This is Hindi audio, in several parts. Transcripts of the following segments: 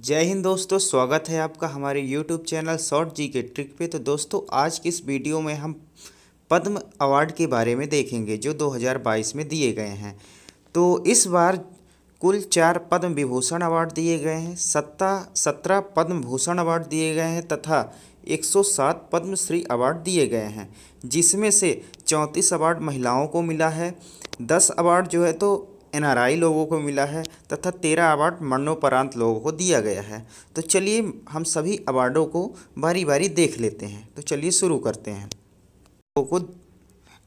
जय हिंद दोस्तों स्वागत है आपका हमारे YouTube चैनल शॉर्ट जी के ट्रिक पे तो दोस्तों आज की इस वीडियो में हम पद्म अवार्ड के बारे में देखेंगे जो 2022 में दिए गए हैं तो इस बार कुल चार पद्म विभूषण अवार्ड दिए गए हैं सत्ता सत्रह पद्म भूषण अवार्ड दिए गए हैं तथा 107 पद्मश्री अवार्ड दिए गए हैं जिसमें से चौंतीस अवार्ड महिलाओं को मिला है दस अवार्ड जो है तो एनआरआई लोगों को मिला है तथा तेरह अवार्ड मरणोपरांत लोगों को दिया गया है तो चलिए हम सभी अवार्डों को बारी बारी देख लेते हैं तो चलिए शुरू करते हैं लोगों को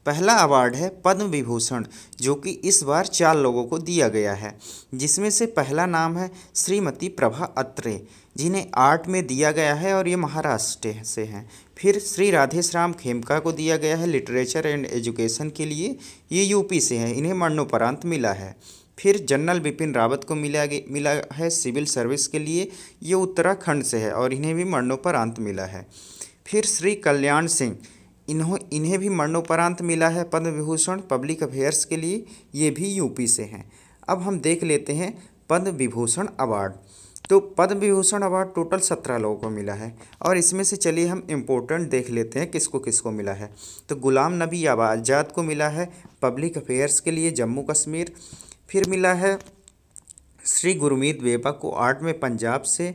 पहला अवार्ड है पद्म विभूषण जो कि इस बार चार लोगों को दिया गया है जिसमें से पहला नाम है श्रीमती प्रभा अत्रे जिन्हें आर्ट में दिया गया है और ये महाराष्ट्र से हैं फिर श्री राधेश राम खेमका को दिया गया है लिटरेचर एंड एजुकेशन के लिए ये यूपी से हैं इन्हें मरणोपरांत मिला है फिर जनरल बिपिन रावत को मिला मिला है सिविल सर्विस के लिए ये उत्तराखंड से है और इन्हें भी मरणोपरांत मिला है फिर श्री कल्याण सिंह इन्हों इन्हें भी मरणोपरांत मिला है पद्म विभूषण पब्लिक अफेयर्स के लिए ये भी यूपी से हैं अब हम देख लेते हैं पद्म विभूषण अवार्ड तो पद्म विभूषण अवार्ड टोटल सत्रह लोगों को मिला है और इसमें से चलिए हम इम्पोर्टेंट देख लेते हैं किसको किसको मिला है तो गुलाम नबी आज़ाद को मिला है पब्लिक अफेयर्स के लिए जम्मू कश्मीर फिर मिला है श्री गुरमीत बेबा को आर्ट में पंजाब से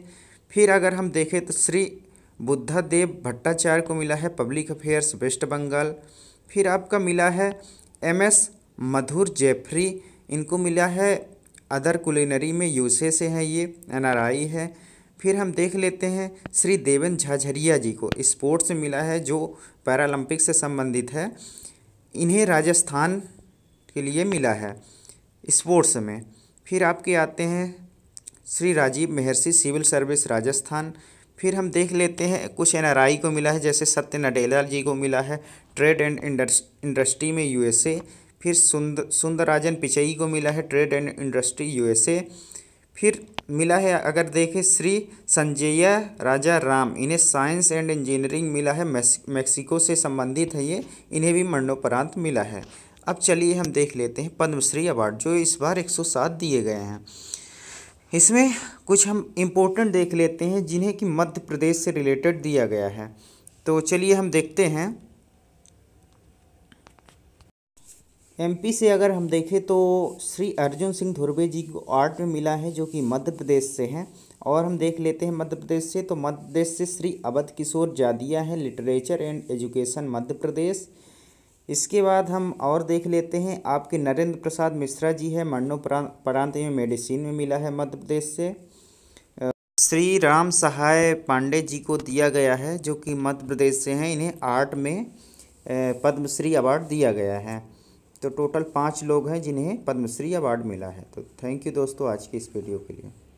फिर अगर हम देखें तो श्री बुद्धा देव भट्टाचार्य को मिला है पब्लिक अफेयर्स वेस्ट बंगाल फिर आपका मिला है एम एस मधुर जेफरी इनको मिला है अदर कुलिनरी में यूसे से हैं ये एनआरआई है फिर हम देख लेते हैं श्री देवन झाझरिया जी को स्पोर्ट्स से मिला है जो पैरालंपिक से संबंधित है इन्हें राजस्थान के लिए मिला है स्पोर्ट्स में फिर आपके आते हैं श्री राजीव महर्षि सिविल सर्विस राजस्थान फिर हम देख लेते हैं कुछ एन को मिला है जैसे सत्य नडेला जी को मिला है ट्रेड एंड इंडस्ट्री में यूएसए फिर सुंदर सुंदरराजन पिचई को मिला है ट्रेड एंड इंडस्ट्री यूएसए फिर मिला है अगर देखें श्री संजय राजा राम इन्हें साइंस एंड इंजीनियरिंग मिला है मैक्सिको से संबंधित है ये इन्हें भी मरणोपरांत मिला है अब चलिए हम देख लेते हैं पद्मश्री अवार्ड जो इस बार 107 दिए गए हैं इसमें कुछ हम इम्पोर्टेंट देख लेते हैं जिन्हें कि मध्य प्रदेश से रिलेटेड दिया गया है तो चलिए हम देखते हैं एमपी से अगर हम देखें तो श्री अर्जुन सिंह धुर्वे जी को आर्ट में मिला है जो कि मध्य प्रदेश से हैं और हम देख लेते हैं मध्य प्रदेश से तो मध्य प्रदेश से श्री अवध किशोर जादिया है literature and education Madhya Pradesh इसके बाद हम और देख लेते हैं आपके नरेंद्र प्रसाद मिश्रा जी है मरणोपरांत में मेडिसिन में मिला है मध्य प्रदेश से श्री राम सहाय पांडे जी को दिया गया है जो कि मध्य प्रदेश से हैं इन्हें आर्ट में पद्मश्री अवार्ड दिया गया है तो टोटल पाँच लोग हैं जिन्हें पद्मश्री अवार्ड मिला है तो थैंक यू दोस्तों आज की इस वीडियो के लिए